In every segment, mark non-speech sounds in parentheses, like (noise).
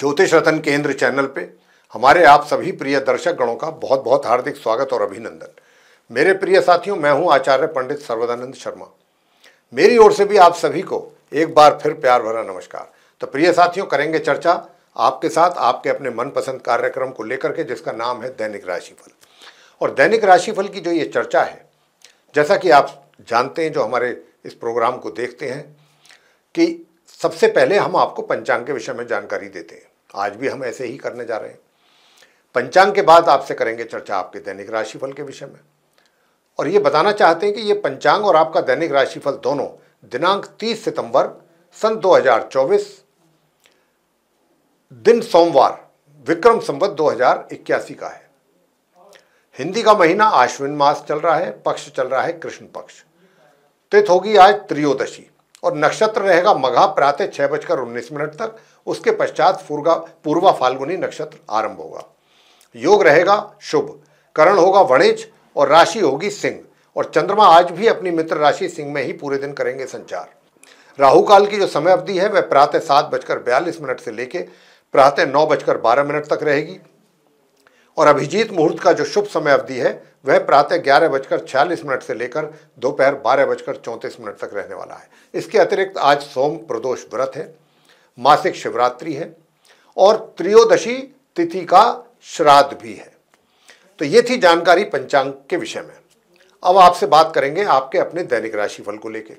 ज्योतिष रतन केंद्र चैनल पे हमारे आप सभी प्रिय दर्शक गणों का बहुत बहुत हार्दिक स्वागत और अभिनंदन मेरे प्रिय साथियों मैं हूं आचार्य पंडित सर्वदानंद शर्मा मेरी ओर से भी आप सभी को एक बार फिर प्यार भरा नमस्कार तो प्रिय साथियों करेंगे चर्चा आपके साथ आपके अपने मनपसंद कार्यक्रम को लेकर के जिसका नाम है दैनिक राशिफल और दैनिक राशिफल की जो ये चर्चा है जैसा कि आप जानते हैं जो हमारे इस प्रोग्राम को देखते हैं कि सबसे पहले हम आपको पंचांग के विषय में जानकारी देते हैं आज भी हम ऐसे ही करने जा रहे हैं पंचांग के बाद आपसे करेंगे चर्चा आपके दैनिक राशिफल के विषय में और ये बताना चाहते हैं कि ये पंचांग और आपका दैनिक राशिफल दोनों दिनांक 30 सितंबर सन 2024 दिन सोमवार विक्रम संवत दो का है हिंदी का महीना आश्विन मास चल रहा है पक्ष चल रहा है कृष्ण पक्ष तिथ तो होगी आज त्रियोदशी और नक्षत्र रहेगा मघा प्रातः छः बजकर उन्नीस मिनट तक उसके पश्चात पूर्वा पूर्वा फाल्गुनी नक्षत्र आरंभ होगा योग रहेगा शुभ करण होगा वणिज और राशि होगी सिंह और चंद्रमा आज भी अपनी मित्र राशि सिंह में ही पूरे दिन करेंगे संचार राहु काल की जो समय अवधि है वह प्रातः सात बजकर बयालीस मिनट से लेकर प्रातः नौ बजकर बारह मिनट तक रहेगी और अभिजीत मुहूर्त का जो शुभ समय अवधि है वह प्रातः ग्यारह बजकर छियालीस मिनट से लेकर दोपहर बारह बजकर चौंतीस मिनट तक रहने वाला है इसके अतिरिक्त आज सोम प्रदोष व्रत है मासिक शिवरात्रि है और त्रियोदशी तिथि का श्राद्ध भी है तो ये थी जानकारी पंचांग के विषय में अब आपसे बात करेंगे आपके अपने दैनिक राशिफल को लेकर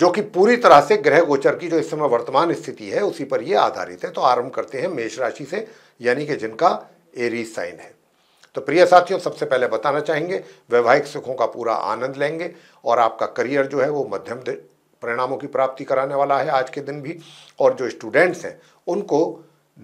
जो कि पूरी तरह से ग्रह गोचर की जो इस समय वर्तमान स्थिति है उसी पर यह आधारित है तो आरंभ करते हैं मेष राशि से यानी कि जिनका एरीज साइन है तो प्रिय साथियों सबसे पहले बताना चाहेंगे वैवाहिक सुखों का पूरा आनंद लेंगे और आपका करियर जो है वो मध्यम परिणामों की प्राप्ति कराने वाला है आज के दिन भी और जो स्टूडेंट्स हैं उनको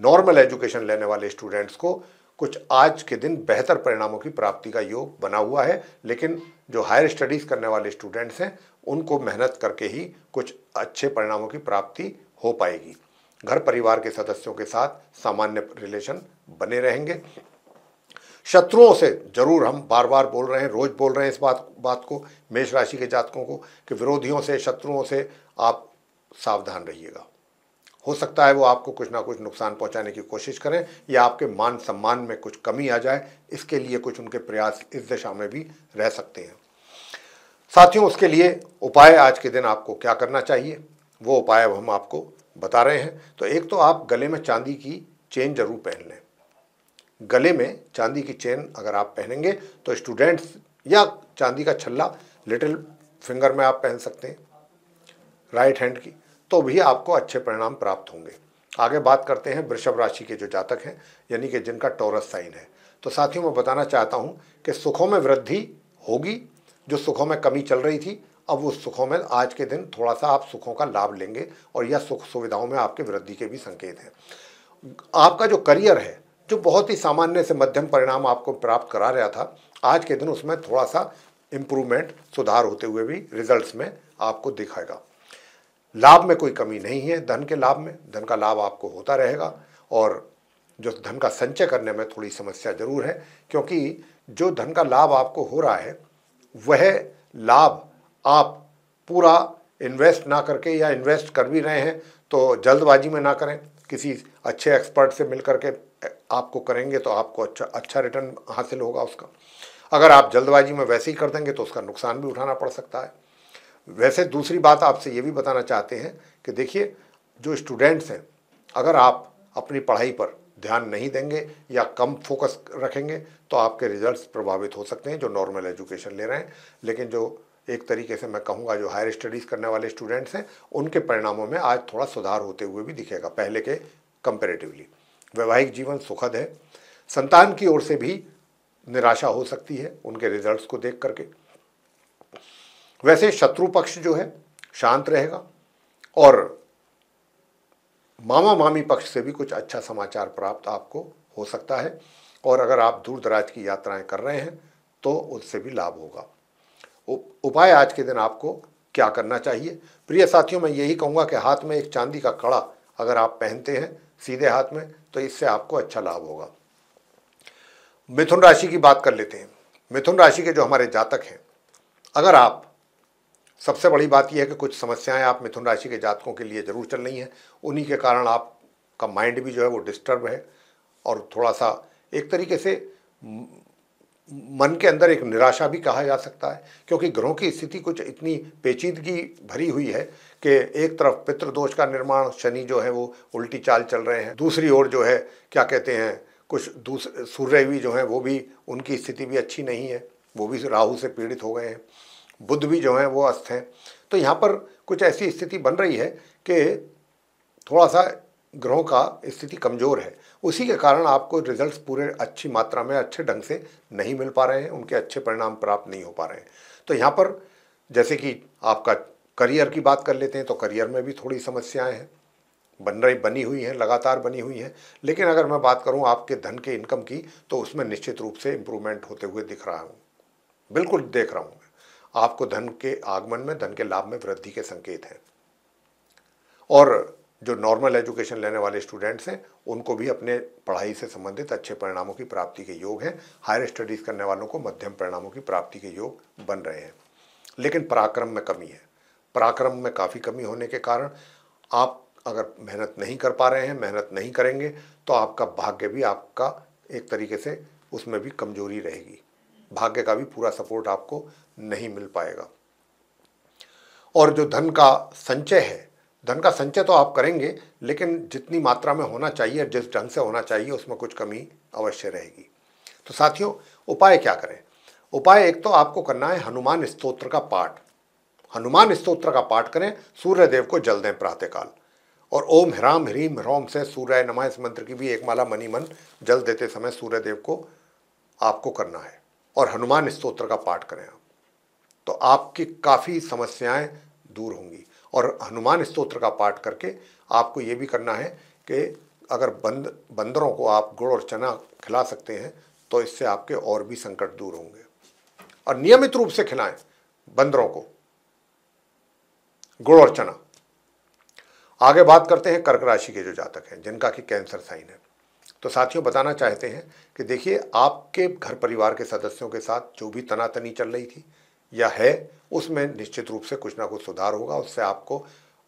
नॉर्मल एजुकेशन लेने वाले स्टूडेंट्स को कुछ आज के दिन बेहतर परिणामों की प्राप्ति का योग बना हुआ है लेकिन जो हायर स्टडीज़ करने वाले स्टूडेंट्स हैं उनको मेहनत करके ही कुछ अच्छे परिणामों की प्राप्ति हो पाएगी घर परिवार के सदस्यों के साथ सामान्य रिलेशन बने रहेंगे शत्रुओं से जरूर हम बार बार बोल रहे हैं रोज बोल रहे हैं इस बात बात को मेष राशि के जातकों को कि विरोधियों से शत्रुओं से आप सावधान रहिएगा हो सकता है वो आपको कुछ ना कुछ नुकसान पहुंचाने की कोशिश करें या आपके मान सम्मान में कुछ कमी आ जाए इसके लिए कुछ उनके प्रयास इस दिशा में भी रह सकते हैं साथियों उसके लिए उपाय आज के दिन आपको क्या करना चाहिए वो उपाय अब हम आपको बता रहे हैं तो एक तो आप गले में चांदी की चेन जरूर पहन लें गले में चांदी की चेन अगर आप पहनेंगे तो स्टूडेंट्स या चांदी का छल्ला लिटिल फिंगर में आप पहन सकते हैं राइट हैंड की तो भी आपको अच्छे परिणाम प्राप्त होंगे आगे बात करते हैं वृषभ राशि के जो जातक हैं यानी कि जिनका टोरस साइन है तो साथियों मैं बताना चाहता हूँ कि सुखों में वृद्धि होगी जो सुखों में कमी चल रही थी अब वो सुखों में आज के दिन थोड़ा सा आप सुखों का लाभ लेंगे और यह सुख सुविधाओं में आपके वृद्धि के भी संकेत हैं आपका जो करियर है जो बहुत ही सामान्य से मध्यम परिणाम आपको प्राप्त करा रहा था आज के दिन उसमें थोड़ा सा इम्प्रूवमेंट सुधार होते हुए भी रिजल्ट्स में आपको दिखाएगा लाभ में कोई कमी नहीं है धन के लाभ में धन का लाभ आपको होता रहेगा और जो धन का संचय करने में थोड़ी समस्या जरूर है क्योंकि जो धन का लाभ आपको हो रहा है वह लाभ आप पूरा इन्वेस्ट ना करके या इन्वेस्ट कर भी रहे हैं तो जल्दबाजी में ना करें किसी अच्छे एक्सपर्ट से मिल करके आपको करेंगे तो आपको अच्छा अच्छा रिटर्न हासिल होगा उसका अगर आप जल्दबाजी में वैसे ही कर देंगे तो उसका नुकसान भी उठाना पड़ सकता है वैसे दूसरी बात आपसे ये भी बताना चाहते हैं कि देखिए जो स्टूडेंट्स हैं अगर आप अपनी पढ़ाई पर ध्यान नहीं देंगे या कम फोकस रखेंगे तो आपके रिजल्ट्स प्रभावित हो सकते हैं जो नॉर्मल एजुकेशन ले रहे हैं लेकिन जो एक तरीके से मैं कहूँगा जो हायर स्टडीज़ करने वाले स्टूडेंट्स हैं उनके परिणामों में आज थोड़ा सुधार होते हुए भी दिखेगा पहले के कंपेरेटिवली वैवाहिक जीवन सुखद है संतान की ओर से भी निराशा हो सकती है उनके रिजल्ट्स को देख करके वैसे शत्रु पक्ष जो है शांत रहेगा और मामा मामी पक्ष से भी कुछ अच्छा समाचार प्राप्त आपको हो सकता है और अगर आप दूर दराज की यात्राएं कर रहे हैं तो उससे भी लाभ होगा उपाय आज के दिन आपको क्या करना चाहिए प्रिय साथियों मैं यही कहूँगा कि हाथ में एक चांदी का कड़ा अगर आप पहनते हैं सीधे हाथ में तो इससे आपको अच्छा लाभ होगा मिथुन राशि की बात कर लेते हैं मिथुन राशि के जो हमारे जातक हैं अगर आप सबसे बड़ी बात यह है कि कुछ समस्याएं आप मिथुन राशि के जातकों के लिए ज़रूर चल रही हैं उन्हीं के कारण आपका माइंड भी जो है वो डिस्टर्ब है और थोड़ा सा एक तरीके से मन के अंदर एक निराशा भी कहा जा सकता है क्योंकि ग्रहों की स्थिति कुछ इतनी पेचीदगी भरी हुई है कि एक तरफ पितृदोष का निर्माण शनि जो है वो उल्टी चाल चल रहे हैं दूसरी ओर जो है क्या कहते हैं कुछ दूसरे सूर्य भी जो हैं वो भी उनकी स्थिति भी अच्छी नहीं है वो भी राहु से पीड़ित हो गए हैं बुद्ध भी जो हैं वो अस्त हैं तो यहाँ पर कुछ ऐसी स्थिति बन रही है कि थोड़ा सा ग्रहों का स्थिति कमज़ोर है उसी के कारण आपको रिजल्ट्स पूरे अच्छी मात्रा में अच्छे ढंग से नहीं मिल पा रहे हैं उनके अच्छे परिणाम प्राप्त नहीं हो पा रहे हैं तो यहाँ पर जैसे कि आपका करियर की बात कर लेते हैं तो करियर में भी थोड़ी समस्याएं हैं बन रही बनी हुई हैं लगातार बनी हुई हैं लेकिन अगर मैं बात करूं आपके धन के इनकम की तो उसमें निश्चित रूप से इम्प्रूवमेंट होते हुए दिख रहा हूँ बिल्कुल देख रहा हूँ मैं आपको धन के आगमन में धन के लाभ में वृद्धि के संकेत हैं और जो नॉर्मल एजुकेशन लेने वाले स्टूडेंट्स हैं उनको भी अपने पढ़ाई से संबंधित अच्छे परिणामों की प्राप्ति के योग हैं हायर स्टडीज़ करने वालों को मध्यम परिणामों की प्राप्ति के योग बन रहे हैं लेकिन पराक्रम में कमी है पराक्रम में काफ़ी कमी होने के कारण आप अगर मेहनत नहीं कर पा रहे हैं मेहनत नहीं करेंगे तो आपका भाग्य भी आपका एक तरीके से उसमें भी कमजोरी रहेगी भाग्य का भी पूरा सपोर्ट आपको नहीं मिल पाएगा और जो धन का संचय है धन का संचय तो आप करेंगे लेकिन जितनी मात्रा में होना चाहिए जिस ढंग से होना चाहिए उसमें कुछ कमी अवश्य रहेगी तो साथियों उपाय क्या करें उपाय एक तो आपको करना है हनुमान स्तोत्र का पाठ हनुमान स्तोत्र का पाठ करें सूर्य देव को जल दें प्रातःकाल और ओम ह्राम ह्रीम ह्रोम से सूर्य नमा इस मंत्र की भी एक माला मनी मन जल देते समय सूर्य देव को आपको करना है और हनुमान स्तोत्र का पाठ करें आप तो आपकी काफ़ी समस्याएं दूर होंगी और हनुमान स्तोत्र का पाठ करके आपको ये भी करना है कि अगर बंद बंदरों को आप गुड़ और चना खिला सकते हैं तो इससे आपके और भी संकट दूर होंगे और नियमित रूप से खिलाएं बंदरों को गुड़ और चना आगे बात करते हैं कर्क राशि के जो जातक हैं जिनका कि कैंसर साइन है तो साथियों बताना चाहते हैं कि देखिए आपके घर परिवार के सदस्यों के साथ जो भी तनातनी चल रही थी या है उसमें निश्चित रूप से कुछ ना कुछ सुधार होगा उससे आपको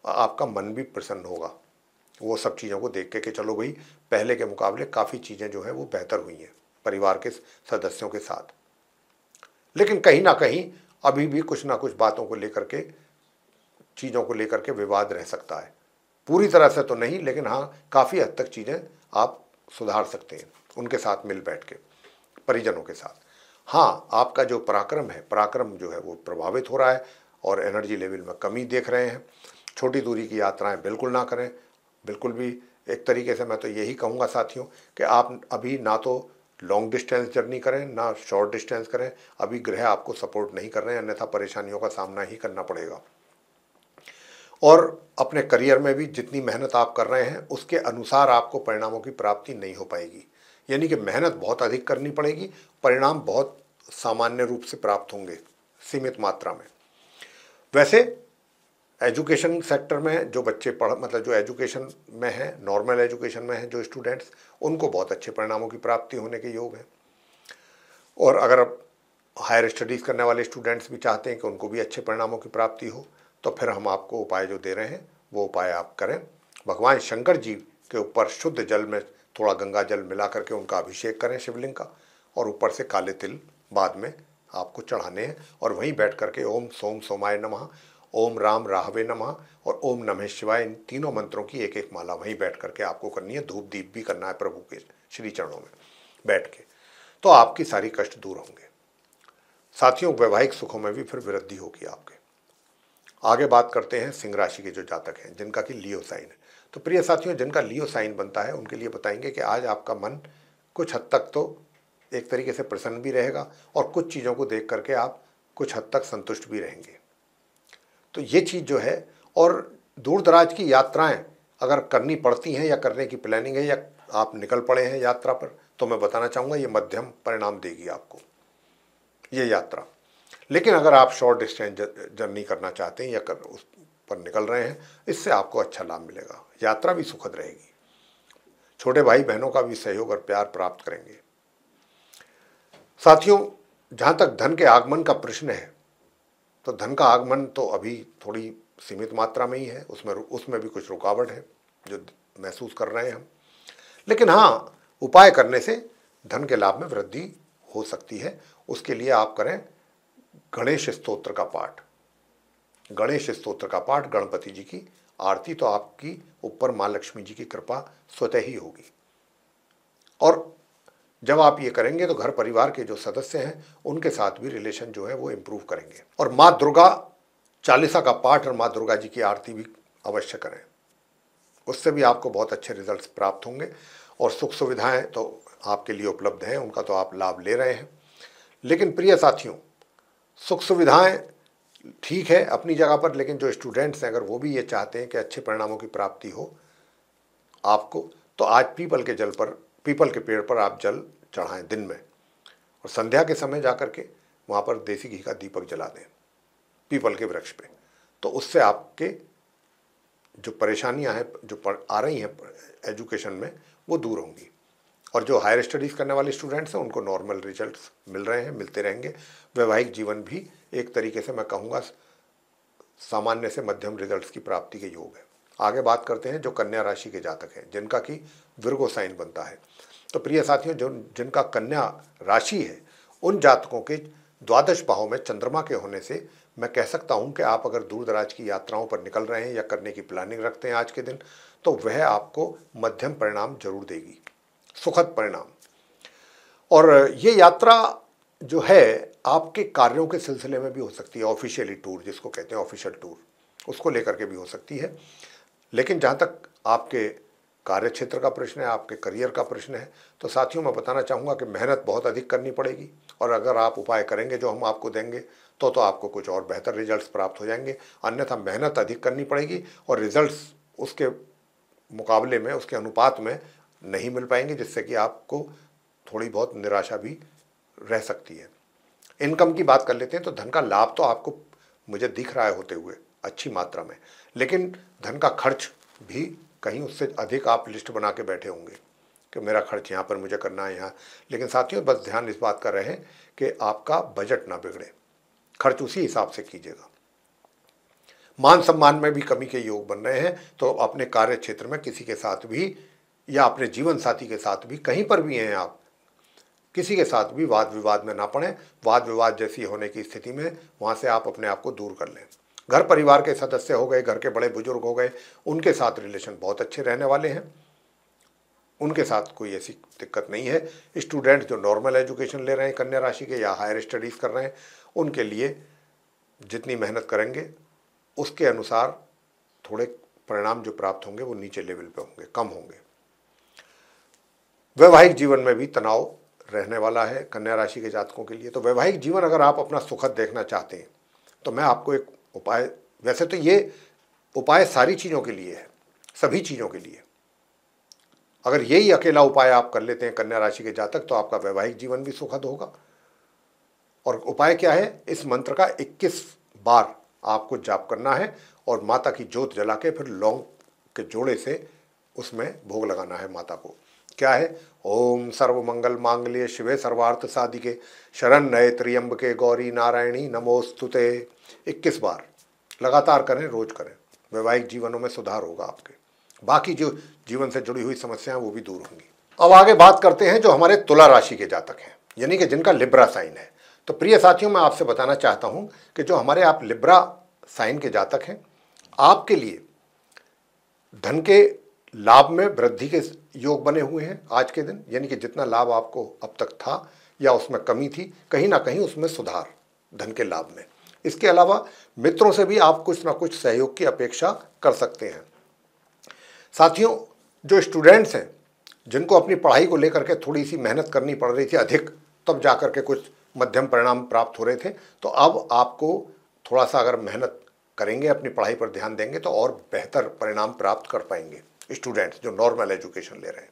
आपका मन भी प्रसन्न होगा वो सब चीज़ों को देख के कि चलो भाई पहले के मुकाबले काफ़ी चीज़ें जो हैं वो बेहतर हुई हैं परिवार के सदस्यों के साथ लेकिन कहीं ना कहीं अभी भी कुछ ना कुछ बातों को लेकर के चीज़ों को लेकर के विवाद रह सकता है पूरी तरह से तो नहीं लेकिन हाँ काफ़ी हद तक चीज़ें आप सुधार सकते हैं उनके साथ मिल बैठ के परिजनों के साथ हाँ आपका जो पराक्रम है पराक्रम जो है वो प्रभावित हो रहा है और एनर्जी लेवल में कमी देख रहे हैं छोटी दूरी की यात्राएं बिल्कुल ना करें बिल्कुल भी एक तरीके से मैं तो यही कहूँगा साथियों कि आप अभी ना तो लॉन्ग डिस्टेंस जर्नी करें ना शॉर्ट डिस्टेंस करें अभी ग्रह आपको सपोर्ट नहीं कर रहे हैं अन्यथा परेशानियों का सामना ही करना पड़ेगा और अपने करियर में भी जितनी मेहनत आप कर रहे हैं उसके अनुसार आपको परिणामों की प्राप्ति नहीं हो पाएगी यानी कि मेहनत बहुत अधिक करनी पड़ेगी परिणाम बहुत सामान्य रूप से प्राप्त होंगे सीमित मात्रा में वैसे एजुकेशन सेक्टर में जो बच्चे पढ़ मतलब जो एजुकेशन में है नॉर्मल एजुकेशन में है जो स्टूडेंट्स उनको बहुत अच्छे परिणामों की प्राप्ति होने के योग हैं और अगर आप हायर स्टडीज़ करने वाले स्टूडेंट्स भी चाहते हैं कि उनको भी अच्छे परिणामों की प्राप्ति हो तो फिर हम आपको उपाय जो दे रहे हैं वो उपाय आप करें भगवान शंकर जी के ऊपर शुद्ध जल में थोड़ा गंगा जल मिला करके उनका अभिषेक करें शिवलिंग का और ऊपर से काले तिल बाद में आपको चढ़ाने हैं और वहीं बैठ करके ओम सोम सोमाय नमः ओम राम राहवे नमः और ओम नमः शिवाय इन तीनों मंत्रों की एक एक माला वहीं बैठ करके आपको करनी है धूप दीप भी करना है प्रभु के श्री चरणों में बैठ के तो आपकी सारी कष्ट दूर होंगे साथियों वैवाहिक सुखों में भी फिर वृद्धि होगी आपके आगे बात करते हैं सिंह राशि के जो जातक हैं जिनका कि लियो साइन है तो प्रिय साथियों जिनका लियो साइन बनता है उनके लिए बताएंगे कि आज आपका मन कुछ हद तक तो एक तरीके से प्रसन्न भी रहेगा और कुछ चीज़ों को देख करके आप कुछ हद तक संतुष्ट भी रहेंगे तो ये चीज़ जो है और दूर दराज की यात्राएं अगर करनी पड़ती हैं या करने की प्लानिंग है या आप निकल पड़े हैं यात्रा पर तो मैं बताना चाहूँगा ये मध्यम परिणाम देगी आपको ये यात्रा लेकिन अगर आप शॉर्ट डिस्टेंस जर्नी करना चाहते हैं या कर उस पर निकल रहे हैं इससे आपको अच्छा लाभ मिलेगा यात्रा भी सुखद रहेगी छोटे भाई बहनों का भी सहयोग और प्यार प्राप्त करेंगे साथियों जहाँ तक धन के आगमन का प्रश्न है तो धन का आगमन तो अभी थोड़ी सीमित मात्रा में ही है उसमें उसमें भी कुछ रुकावट है जो महसूस कर रहे हैं हम लेकिन हाँ उपाय करने से धन के लाभ में वृद्धि हो सकती है उसके लिए आप करें गणेश स्तोत्र का पाठ गणेश स्तोत्र का पाठ गणपति जी की आरती तो आपकी ऊपर माँ लक्ष्मी जी की कृपा स्वतः ही होगी और जब आप ये करेंगे तो घर परिवार के जो सदस्य हैं उनके साथ भी रिलेशन जो है वो इम्प्रूव करेंगे और माँ दुर्गा चालीसा का पाठ और माँ दुर्गा जी की आरती भी अवश्य करें उससे भी आपको बहुत अच्छे रिजल्ट्स प्राप्त होंगे और सुख सुविधाएं तो आपके लिए उपलब्ध हैं उनका तो आप लाभ ले रहे हैं लेकिन प्रिय साथियों सुख सुविधाएं ठीक है अपनी जगह पर लेकिन जो स्टूडेंट्स हैं अगर वो भी ये चाहते हैं कि अच्छे परिणामों की प्राप्ति हो आपको तो आज पीपल के जल पर पीपल के पेड़ पर आप जल चढ़ाएं दिन में और संध्या के समय जा के वहाँ पर देसी घी का दीपक जला दें पीपल के वृक्ष पे तो उससे आपके जो परेशानियाँ हैं जो आ रही हैं एजुकेशन में वो दूर होंगी और जो हायर स्टडीज़ करने वाले स्टूडेंट्स हैं उनको नॉर्मल रिजल्ट मिल रहे हैं मिलते रहेंगे वैवाहिक जीवन भी एक तरीके से मैं कहूँगा सामान्य से मध्यम रिजल्ट्स की प्राप्ति के योग है आगे बात करते हैं जो कन्या राशि के जातक हैं जिनका कि विरगो साइन बनता है तो प्रिय साथियों जो जिनका कन्या राशि है उन जातकों के द्वादश भाव में चंद्रमा के होने से मैं कह सकता हूं कि आप अगर दूर दराज की यात्राओं पर निकल रहे हैं या करने की प्लानिंग रखते हैं आज के दिन तो वह आपको मध्यम परिणाम जरूर देगी सुखद परिणाम और ये यात्रा जो है आपके कार्यों के सिलसिले में भी हो सकती है ऑफिशियली टूर जिसको कहते हैं ऑफिशियल टूर उसको लेकर के भी हो सकती है लेकिन जहाँ तक आपके कार्य क्षेत्र का प्रश्न है आपके करियर का प्रश्न है तो साथियों मैं बताना चाहूँगा कि मेहनत बहुत अधिक करनी पड़ेगी और अगर आप उपाय करेंगे जो हम आपको देंगे तो तो आपको कुछ और बेहतर रिजल्ट्स प्राप्त हो जाएंगे अन्यथा मेहनत अधिक करनी पड़ेगी और रिजल्ट्स उसके मुकाबले में उसके अनुपात में नहीं मिल पाएंगे जिससे कि आपको थोड़ी बहुत निराशा भी रह सकती है इनकम की बात कर लेते हैं तो धन का लाभ तो आपको मुझे दिख रहा है होते हुए अच्छी मात्रा में लेकिन धन का खर्च भी कहीं उससे अधिक आप लिस्ट बना के बैठे होंगे कि मेरा खर्च यहाँ पर मुझे करना है यहाँ लेकिन साथियों बस ध्यान इस बात का रहे कि आपका बजट ना बिगड़े खर्च उसी हिसाब से कीजिएगा मान सम्मान में भी कमी के योग बन रहे हैं तो अपने कार्य क्षेत्र में किसी के साथ भी या अपने जीवन साथी के साथ भी कहीं पर भी हैं आप किसी के साथ भी वाद विवाद में ना पड़े वाद विवाद जैसी होने की स्थिति में वहाँ से आप अपने आप को दूर कर लें घर परिवार के सदस्य हो गए घर के बड़े बुजुर्ग हो गए उनके साथ रिलेशन बहुत अच्छे रहने वाले हैं उनके साथ कोई ऐसी दिक्कत नहीं है स्टूडेंट जो नॉर्मल एजुकेशन ले रहे हैं कन्या राशि के या हायर स्टडीज़ कर रहे हैं उनके लिए जितनी मेहनत करेंगे उसके अनुसार थोड़े परिणाम जो प्राप्त होंगे वो नीचे लेवल पे होंगे कम होंगे वैवाहिक जीवन में भी तनाव रहने वाला है कन्या राशि के जातकों के लिए तो वैवाहिक जीवन अगर आप अपना सुखद देखना चाहते हैं तो मैं आपको एक उपाय वैसे तो ये उपाय सारी चीज़ों के लिए है सभी चीज़ों के लिए अगर यही अकेला उपाय आप कर लेते हैं कन्या राशि के जातक तो आपका वैवाहिक जीवन भी सुखद होगा और उपाय क्या है इस मंत्र का 21 बार आपको जाप करना है और माता की जोत जला के फिर लौंग के जोड़े से उसमें भोग लगाना है माता को क्या है ओम सर्व मंगल मांगल्य शिवे सर्वार्थ साधिके शरण नए त्रियम्बके गौरी नारायणी नमोस्तुते इक्कीस बार लगातार करें रोज करें वैवाहिक जीवनों में सुधार होगा आपके बाकी जो जीवन से जुड़ी हुई समस्याएं वो भी दूर होंगी अब आगे बात करते हैं जो हमारे तुला राशि के जातक हैं यानी कि जिनका लिब्रा साइन है तो प्रिय साथियों मैं आपसे बताना चाहता हूं कि जो हमारे आप लिब्रा साइन के जातक हैं आपके लिए धन के लाभ में वृद्धि के योग बने हुए हैं आज के दिन यानी कि जितना लाभ आपको अब तक था या उसमें कमी थी कहीं ना कहीं उसमें सुधार धन के लाभ में इसके अलावा मित्रों से भी आप कुछ ना कुछ सहयोग की अपेक्षा कर सकते हैं साथियों जो स्टूडेंट्स हैं जिनको अपनी पढ़ाई को लेकर के थोड़ी सी मेहनत करनी पड़ रही थी अधिक तब जा कर के कुछ मध्यम परिणाम प्राप्त हो रहे थे तो अब आपको थोड़ा सा अगर मेहनत करेंगे अपनी पढ़ाई पर ध्यान देंगे तो और बेहतर परिणाम प्राप्त कर पाएंगे स्टूडेंट्स जो नॉर्मल एजुकेशन ले रहे हैं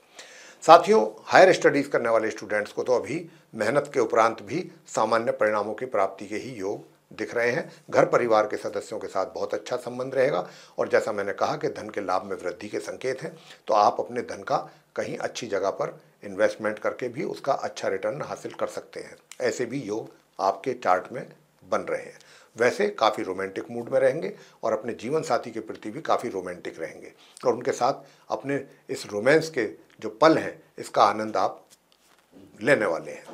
साथियों हायर स्टडीज़ करने वाले स्टूडेंट्स को तो अभी मेहनत के उपरांत भी सामान्य परिणामों की प्राप्ति के ही योग दिख रहे हैं घर परिवार के सदस्यों के साथ बहुत अच्छा संबंध रहेगा और जैसा मैंने कहा कि धन के लाभ में वृद्धि के संकेत हैं तो आप अपने धन का कहीं अच्छी जगह पर इन्वेस्टमेंट करके भी उसका अच्छा रिटर्न हासिल कर सकते हैं ऐसे भी योग आपके चार्ट में बन रहे हैं वैसे काफ़ी रोमांटिक मूड में रहेंगे और अपने जीवन साथी के प्रति भी काफ़ी रोमांटिक रहेंगे और उनके साथ अपने इस रोमांस के जो पल हैं इसका आनंद आप लेने वाले हैं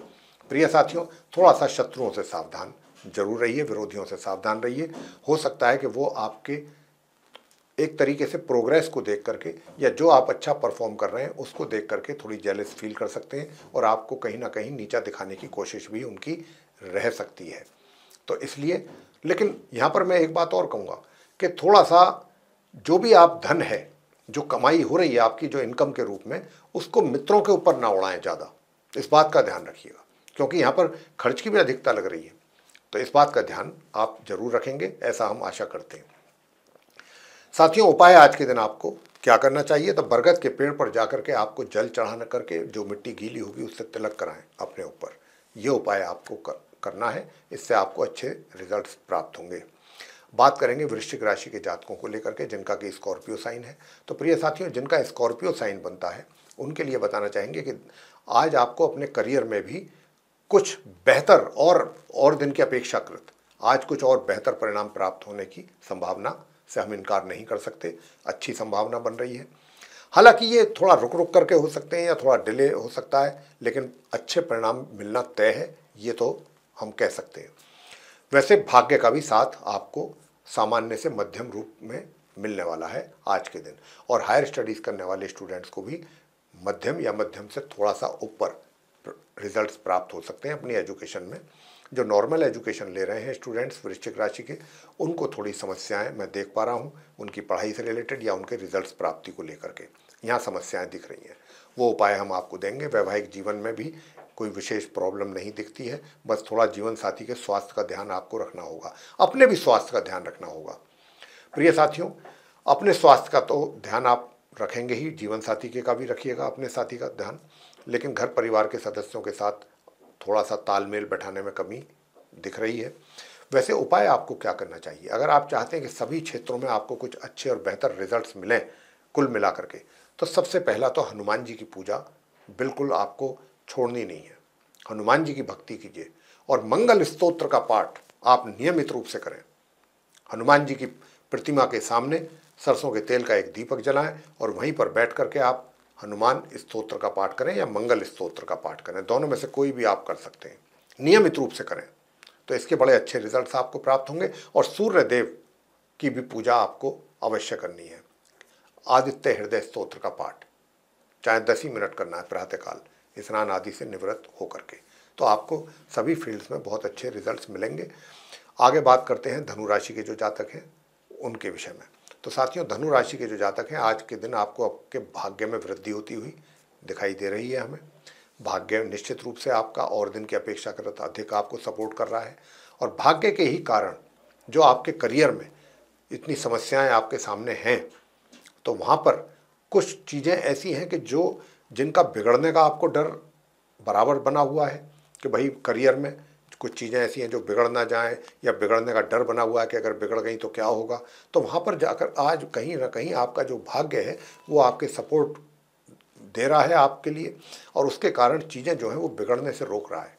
प्रिय साथियों थोड़ा सा शत्रुओं से सावधान जरूर रहिए विरोधियों से सावधान रहिए हो सकता है कि वो आपके एक तरीके से प्रोग्रेस को देख करके या जो आप अच्छा परफॉर्म कर रहे हैं उसको देख करके थोड़ी जेलस फील कर सकते हैं और आपको कहीं ना कहीं नीचा दिखाने की कोशिश भी उनकी रह सकती है तो इसलिए लेकिन यहाँ पर मैं एक बात और कहूँगा कि थोड़ा सा जो भी आप धन है जो कमाई हो रही है आपकी जो इनकम के रूप में उसको मित्रों के ऊपर ना उड़ाएं ज़्यादा इस बात का ध्यान रखिएगा क्योंकि यहाँ पर खर्च की भी अधिकता लग रही है तो इस बात का ध्यान आप जरूर रखेंगे ऐसा हम आशा करते हैं साथियों उपाय आज के दिन आपको क्या करना चाहिए तो बरगद के पेड़ पर जाकर के आपको जल चढ़ाना करके जो मिट्टी गीली होगी उससे तिलक कराएं अपने ऊपर ये उपाय आपको कर करना है इससे आपको अच्छे रिजल्ट्स प्राप्त होंगे बात करेंगे वृश्चिक राशि के जातकों को लेकर के जिनका कि स्कॉर्पियो साइन है तो प्रिय साथियों जिनका स्कॉर्पियो साइन बनता है उनके लिए बताना चाहेंगे कि आज आपको अपने करियर में भी कुछ बेहतर और और दिन की अपेक्षाकृत आज कुछ और बेहतर परिणाम प्राप्त होने की संभावना से हम इनकार नहीं कर सकते अच्छी संभावना बन रही है हालांकि ये थोड़ा रुक रुक करके हो सकते हैं या थोड़ा डिले हो सकता है लेकिन अच्छे परिणाम मिलना तय है ये तो हम कह सकते हैं वैसे भाग्य का भी साथ आपको सामान्य से मध्यम रूप में मिलने वाला है आज के दिन और हायर स्टडीज़ करने वाले स्टूडेंट्स को भी मध्यम या मध्यम से थोड़ा सा ऊपर रिजल्ट्स प्राप्त हो सकते हैं अपनी एजुकेशन में जो नॉर्मल एजुकेशन ले रहे हैं स्टूडेंट्स वृश्चिक राशि के उनको थोड़ी समस्याएं मैं देख पा रहा हूं उनकी पढ़ाई से रिलेटेड या उनके रिजल्ट्स प्राप्ति को लेकर के यहाँ समस्याएं दिख रही हैं वो उपाय हम आपको देंगे वैवाहिक जीवन में भी कोई विशेष प्रॉब्लम नहीं दिखती है बस थोड़ा जीवन साथी के स्वास्थ्य का ध्यान आपको रखना होगा अपने भी स्वास्थ्य का ध्यान रखना होगा प्रिय साथियों अपने स्वास्थ्य का तो ध्यान आप रखेंगे ही जीवन साथी के का भी रखिएगा अपने साथी का ध्यान लेकिन घर परिवार के सदस्यों के साथ थोड़ा सा तालमेल बैठाने में कमी दिख रही है वैसे उपाय आपको क्या करना चाहिए अगर आप चाहते हैं कि सभी क्षेत्रों में आपको कुछ अच्छे और बेहतर रिजल्ट्स मिलें कुल मिला करके तो सबसे पहला तो हनुमान जी की पूजा बिल्कुल आपको छोड़नी नहीं है हनुमान जी की भक्ति कीजिए और मंगल स्तोत्र का पाठ आप नियमित रूप से करें हनुमान जी की प्रतिमा के सामने सरसों के तेल का एक दीपक जलाएं और वहीं पर बैठ करके आप हनुमान स्तोत्र का पाठ करें या मंगल स्तोत्र का पाठ करें दोनों में से कोई भी आप कर सकते हैं नियमित रूप से करें तो इसके बड़े अच्छे रिजल्ट्स आपको प्राप्त होंगे और सूर्य देव की भी पूजा आपको अवश्य करनी है आदित्य हृदय स्तोत्र का पाठ चाहे दस ही मिनट करना है प्रातःकाल स्नान आदि से निवृत्त होकर के तो आपको सभी फील्ड्स में बहुत अच्छे रिजल्ट्स मिलेंगे आगे बात करते हैं धनु राशि के जो जातक हैं उनके विषय में तो साथियों धनु राशि के जो जातक हैं आज के दिन आपको आपके भाग्य में वृद्धि होती हुई दिखाई दे रही है हमें भाग्य निश्चित रूप से आपका और दिन की अपेक्षाकृत अधिक आपको सपोर्ट कर रहा है और भाग्य के ही कारण जो आपके करियर में इतनी समस्याएं आपके सामने हैं तो वहाँ पर कुछ चीज़ें ऐसी हैं कि जो जिनका बिगड़ने का आपको डर बराबर बना हुआ है कि भाई करियर में कुछ चीज़ें ऐसी हैं जो बिगड़ ना जाए या बिगड़ने का डर बना हुआ है कि अगर बिगड़ गई तो क्या होगा तो वहाँ पर जाकर आज कहीं ना कहीं आपका जो भाग्य है वो आपके सपोर्ट दे रहा है आपके लिए और उसके कारण चीज़ें जो हैं वो बिगड़ने से रोक रहा है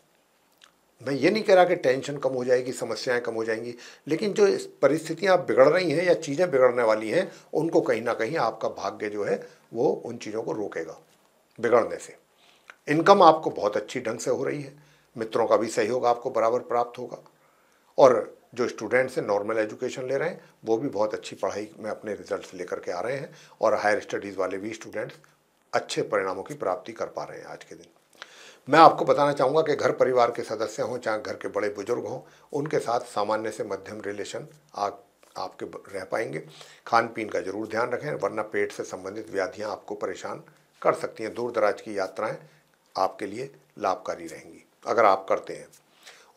मैं ये नहीं कह रहा कि टेंशन कम हो जाएगी समस्याएं कम हो जाएंगी लेकिन जो परिस्थितियाँ बिगड़ रही हैं या चीज़ें बिगड़ने वाली हैं उनको कहीं ना कहीं आपका भाग्य जो है वो उन चीज़ों को रोकेगा बिगड़ने से इनकम आपको बहुत अच्छी ढंग से हो रही है मित्रों का भी सहयोग आपको बराबर प्राप्त होगा और जो स्टूडेंट्स हैं नॉर्मल एजुकेशन ले रहे हैं वो भी बहुत अच्छी पढ़ाई में अपने रिजल्ट लेकर के आ रहे हैं और हायर स्टडीज़ वाले भी स्टूडेंट्स अच्छे परिणामों की प्राप्ति कर पा रहे हैं आज के दिन मैं आपको बताना चाहूँगा कि घर परिवार के सदस्य हों चाहे घर के बड़े बुजुर्ग हों उनके साथ सामान्य से मध्यम रिलेशन आप आपके रह पाएंगे खान पीन का जरूर ध्यान रखें वरना पेट से संबंधित व्याधियाँ आपको परेशान कर सकती हैं दूर दराज की यात्राएं आपके लिए लाभकारी रहेंगी अगर आप करते हैं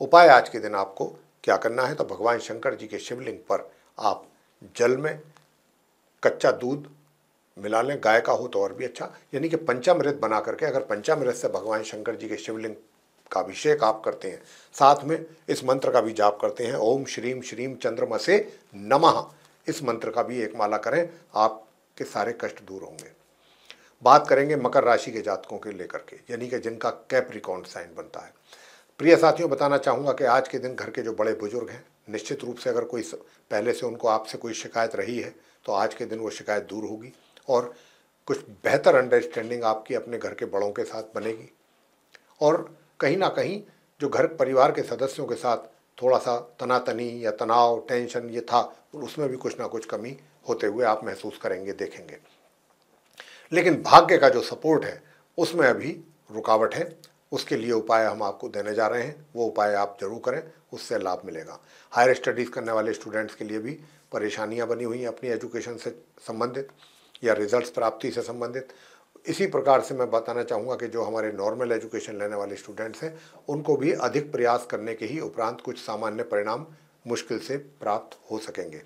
उपाय आज के दिन आपको क्या करना है तो भगवान शंकर जी के शिवलिंग पर आप जल में कच्चा दूध मिला लें गाय का हो तो और भी अच्छा यानी कि पंचामृत बना करके अगर पंचामृत से भगवान शंकर जी के शिवलिंग का अभिषेक आप करते हैं साथ में इस मंत्र का भी जाप करते हैं ओम श्रीम श्रीम चंद्रमा से नमः इस मंत्र का भी एक माला करें आपके सारे कष्ट दूर होंगे बात करेंगे मकर राशि के जातकों के लेकर के यानी कि जिनका कैप्रिकॉन साइन बनता है प्रिय साथियों बताना चाहूँगा कि आज के दिन घर के जो बड़े बुजुर्ग हैं निश्चित रूप से अगर कोई पहले से उनको आपसे कोई शिकायत रही है तो आज के दिन वो शिकायत दूर होगी और कुछ बेहतर अंडरस्टैंडिंग आपकी अपने घर के बड़ों के साथ बनेगी और कहीं ना कहीं जो घर परिवार के सदस्यों के साथ थोड़ा सा तनातनी या तनाव टेंशन ये था उसमें भी कुछ ना कुछ कमी होते हुए आप महसूस करेंगे देखेंगे लेकिन भाग्य का जो सपोर्ट है उसमें अभी रुकावट है उसके लिए उपाय हम आपको देने जा रहे हैं वो उपाय आप जरूर करें उससे लाभ मिलेगा हायर स्टडीज़ करने वाले स्टूडेंट्स के लिए भी परेशानियाँ बनी हुई हैं अपनी एजुकेशन से संबंधित या रिजल्ट्स प्राप्ति से संबंधित इसी प्रकार से मैं बताना चाहूँगा कि जो हमारे नॉर्मल एजुकेशन लेने वाले स्टूडेंट्स हैं उनको भी अधिक प्रयास करने के ही उपरांत कुछ सामान्य परिणाम मुश्किल से प्राप्त हो सकेंगे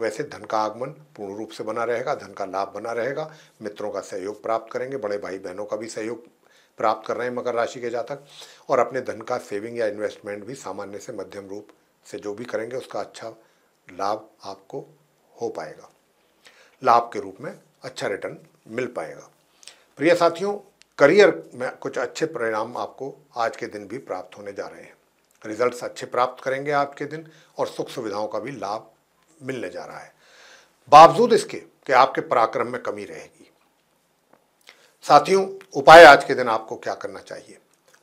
वैसे तो धन का आगमन पूर्ण रूप से बना रहेगा धन का लाभ बना रहेगा मित्रों का सहयोग प्राप्त करेंगे बड़े भाई बहनों का भी सहयोग प्राप्त कर रहे हैं मकर राशि के जातक और अपने धन का सेविंग या इन्वेस्टमेंट भी सामान्य से मध्यम रूप से जो भी करेंगे उसका अच्छा लाभ आपको हो पाएगा लाभ के रूप में अच्छा रिटर्न मिल पाएगा प्रिय साथियों करियर में कुछ अच्छे परिणाम आपको आज के दिन भी प्राप्त होने जा रहे हैं रिजल्ट्स अच्छे प्राप्त करेंगे आपके दिन और सुख सुविधाओं का भी लाभ मिलने जा रहा है बावजूद इसके कि आपके पराक्रम में कमी रहेगी साथियों उपाय आज के दिन आपको क्या करना चाहिए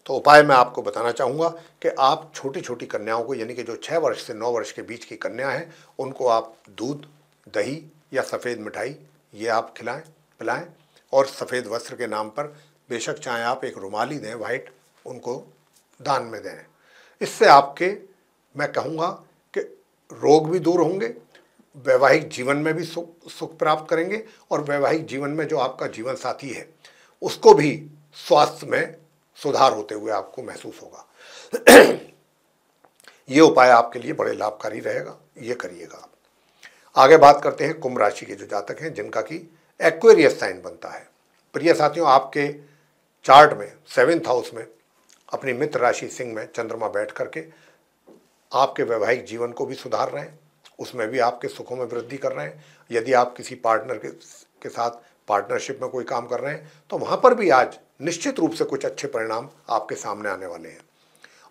तो उपाय मैं आपको बताना चाहूँगा कि आप छोटी छोटी कन्याओं को यानी कि जो छः वर्ष से नौ वर्ष के बीच की कन्या है उनको आप दूध दही या सफ़ेद मिठाई ये आप खिलाएं पिलाएं और सफ़ेद वस्त्र के नाम पर बेशक चाहे आप एक रुमाली दें वाइट उनको दान में दें इससे आपके मैं कहूँगा कि रोग भी दूर होंगे वैवाहिक जीवन में भी सुख सुख प्राप्त करेंगे और वैवाहिक जीवन में जो आपका जीवन साथी है उसको भी स्वास्थ्य में सुधार होते हुए आपको महसूस होगा (clears throat) ये उपाय आपके लिए बड़े लाभकारी रहेगा ये करिएगा आप आगे बात करते हैं कुंभ राशि के जो जातक हैं जिनका कि एक्वेरियस साइन बनता है प्रिय साथियों आपके चार्ट में सेवेंथ हाउस में अपनी मित्र राशि सिंह में चंद्रमा बैठ करके आपके वैवाहिक जीवन को भी सुधार रहे हैं उसमें भी आपके सुखों में वृद्धि कर रहे हैं यदि आप किसी पार्टनर के के साथ पार्टनरशिप में कोई काम कर रहे हैं तो वहाँ पर भी आज निश्चित रूप से कुछ अच्छे परिणाम आपके सामने आने वाले हैं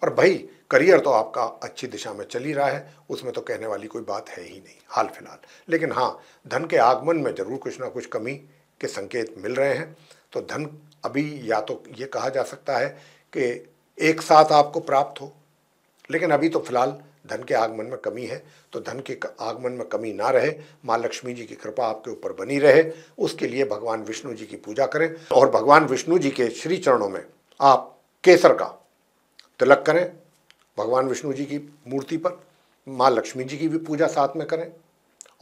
और भाई करियर तो आपका अच्छी दिशा में चल ही रहा है उसमें तो कहने वाली कोई बात है ही नहीं हाल फिलहाल लेकिन हाँ धन के आगमन में ज़रूर कुछ ना कुछ कमी के संकेत मिल रहे हैं तो धन अभी या तो ये कहा जा सकता है कि एक साथ आपको प्राप्त हो लेकिन अभी तो फिलहाल धन के आगमन में कमी है तो धन के आगमन में कमी ना रहे माँ लक्ष्मी जी की कृपा आपके ऊपर बनी रहे उसके लिए भगवान विष्णु जी की पूजा करें और भगवान विष्णु जी के श्री चरणों में आप केसर का तिलक करें भगवान विष्णु जी की मूर्ति पर माँ लक्ष्मी जी की भी पूजा साथ में करें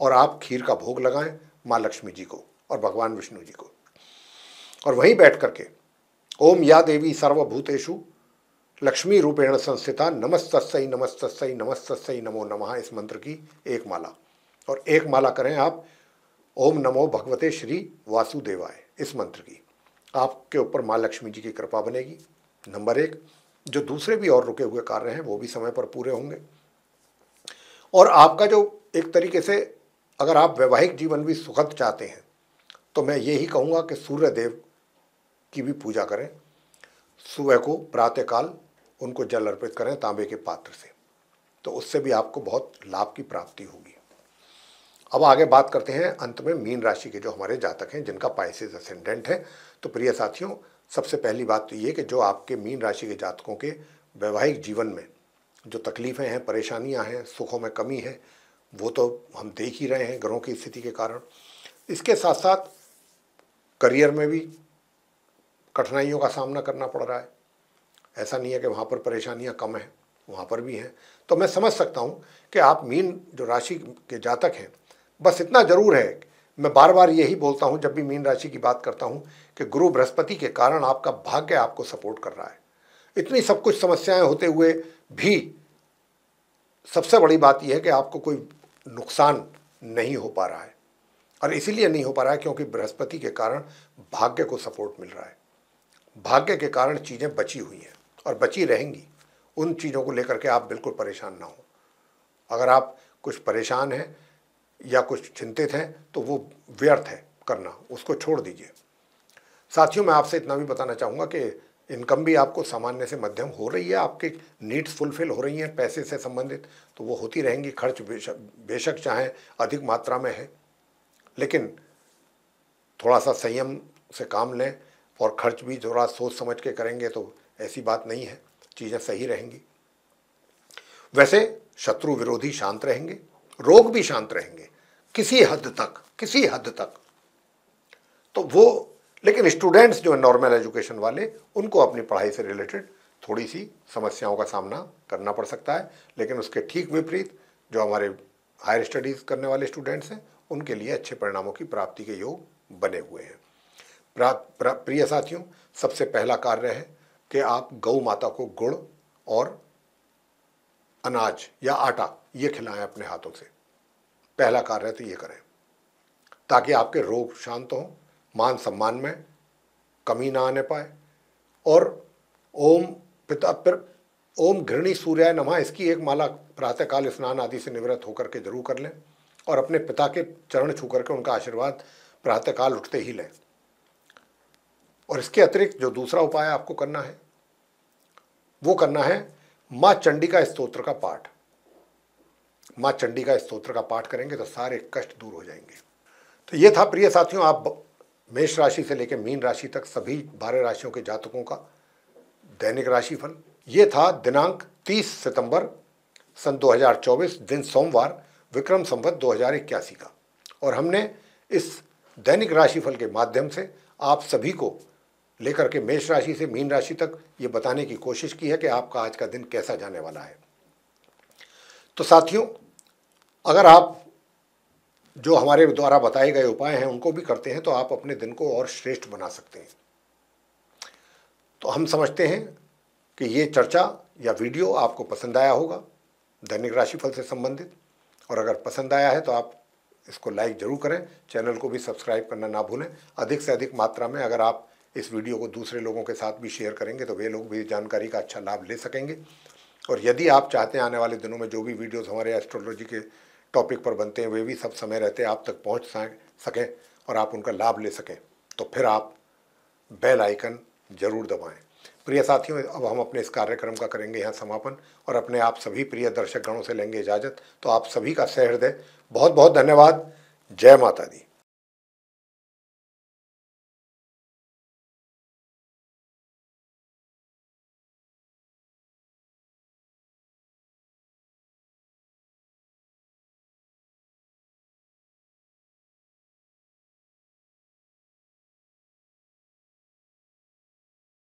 और आप खीर का भोग लगाएं माँ लक्ष्मी जी को और भगवान विष्णु जी को और वहीं बैठ करके ओम या देवी सर्वभूतेशु लक्ष्मी रूपेण संस्थिता नमस्तस्सई नमस्त नमस्तस्सई नमो नमः इस मंत्र की एक माला और एक माला करें आप ओम नमो भगवते श्री वासुदेवाय इस मंत्र की आपके ऊपर माँ लक्ष्मी जी की कृपा बनेगी नंबर एक जो दूसरे भी और रुके हुए कार्य हैं वो भी समय पर पूरे होंगे और आपका जो एक तरीके से अगर आप वैवाहिक जीवन भी सुखद चाहते हैं तो मैं यही कहूँगा कि सूर्य देव की भी पूजा करें सुबह को प्रातःकाल उनको जल अर्पित करें तांबे के पात्र से तो उससे भी आपको बहुत लाभ की प्राप्ति होगी अब आगे बात करते हैं अंत में मीन राशि के जो हमारे जातक हैं जिनका पाइसिस असेंडेंट है तो प्रिय साथियों सबसे पहली बात तो ये कि जो आपके मीन राशि के जातकों के वैवाहिक जीवन में जो तकलीफ़ें हैं परेशानियां हैं सुखों में कमी है वो तो हम देख ही रहे हैं ग्रहों की स्थिति के कारण इसके साथ साथ करियर में भी कठिनाइयों का सामना करना पड़ रहा है ऐसा नहीं है कि वहाँ पर परेशानियाँ कम हैं वहाँ पर भी हैं तो मैं समझ सकता हूँ कि आप मीन जो राशि के जातक हैं बस इतना ज़रूर है मैं बार बार यही बोलता हूँ जब भी मीन राशि की बात करता हूँ कि गुरु बृहस्पति के कारण आपका भाग्य आपको सपोर्ट कर रहा है इतनी सब कुछ समस्याएं होते हुए भी सबसे बड़ी बात यह है कि आपको कोई नुकसान नहीं हो पा रहा है और इसीलिए नहीं हो पा रहा है क्योंकि बृहस्पति के कारण भाग्य को सपोर्ट मिल रहा है भाग्य के कारण चीज़ें बची हुई हैं और बची रहेंगी उन चीज़ों को लेकर के आप बिल्कुल परेशान ना हो अगर आप कुछ परेशान हैं या कुछ चिंतित हैं तो वो व्यर्थ है करना उसको छोड़ दीजिए साथियों मैं आपसे इतना भी बताना चाहूँगा कि इनकम भी आपको सामान्य से मध्यम हो रही है आपके नीड्स फुलफिल हो रही हैं पैसे से संबंधित तो वो होती रहेंगी खर्च बेशक बेशक चाहें अधिक मात्रा में है लेकिन थोड़ा सा संयम से काम लें और खर्च भी थोड़ा सोच समझ के करेंगे तो ऐसी बात नहीं है चीज़ें सही रहेंगी वैसे शत्रु विरोधी शांत रहेंगे रोग भी शांत रहेंगे किसी हद तक किसी हद तक तो वो लेकिन स्टूडेंट्स जो है नॉर्मल एजुकेशन वाले उनको अपनी पढ़ाई से रिलेटेड थोड़ी सी समस्याओं का सामना करना पड़ सकता है लेकिन उसके ठीक विपरीत जो हमारे हायर स्टडीज़ करने वाले स्टूडेंट्स हैं उनके लिए अच्छे परिणामों की प्राप्ति के योग बने हुए हैं प्रिय साथियों सबसे पहला कार्य है कि आप गौ माता को गुड़ और अनाज या आटा ये खिलाएं अपने हाथों से पहला कार्य तो ये करें ताकि आपके रोग शांत हों मान सम्मान में कमी ना आने पाए और ओम पिता फिर ओम घृणी सूर्याय नमः इसकी एक माला प्रातःकाल स्नान आदि से निवृत्त होकर के जरूर कर लें और अपने पिता के चरण छू करके उनका आशीर्वाद प्रातःकाल उठते ही लें और इसके अतिरिक्त जो दूसरा उपाय आपको करना है वो करना है माँ चंडी का स्त्रोत्र का पाठ माँ चंडी का स्त्रोत्र का पाठ करेंगे तो सारे कष्ट दूर हो जाएंगे तो ये था प्रिय साथियों आप मेष राशि से लेकर मीन राशि तक सभी बारह राशियों के जातकों का दैनिक राशिफल ये था दिनांक 30 सितंबर सन 2024 दिन सोमवार विक्रम संवत दो का और हमने इस दैनिक राशिफल के माध्यम से आप सभी को लेकर के मेष राशि से मीन राशि तक ये बताने की कोशिश की है कि आपका आज का दिन कैसा जाने वाला है तो साथियों अगर आप जो हमारे द्वारा बताए गए उपाय हैं उनको भी करते हैं तो आप अपने दिन को और श्रेष्ठ बना सकते हैं तो हम समझते हैं कि ये चर्चा या वीडियो आपको पसंद आया होगा दैनिक राशिफल से संबंधित और अगर पसंद आया है तो आप इसको लाइक ज़रूर करें चैनल को भी सब्सक्राइब करना ना भूलें अधिक से अधिक मात्रा में अगर आप इस वीडियो को दूसरे लोगों के साथ भी शेयर करेंगे तो वे लोग भी जानकारी का अच्छा लाभ ले सकेंगे और यदि आप चाहते हैं आने वाले दिनों में जो भी वीडियोस हमारे एस्ट्रोलॉजी के टॉपिक पर बनते हैं वे भी सब समय रहते आप तक पहुंच सकें और आप उनका लाभ ले सकें तो फिर आप बेल आइकन ज़रूर दबाएं प्रिय साथियों अब हम अपने इस कार्यक्रम का करेंगे यहाँ समापन और अपने आप सभी प्रिय दर्शक गणों से लेंगे इजाज़त तो आप सभी का सहृदय बहुत बहुत धन्यवाद जय माता दी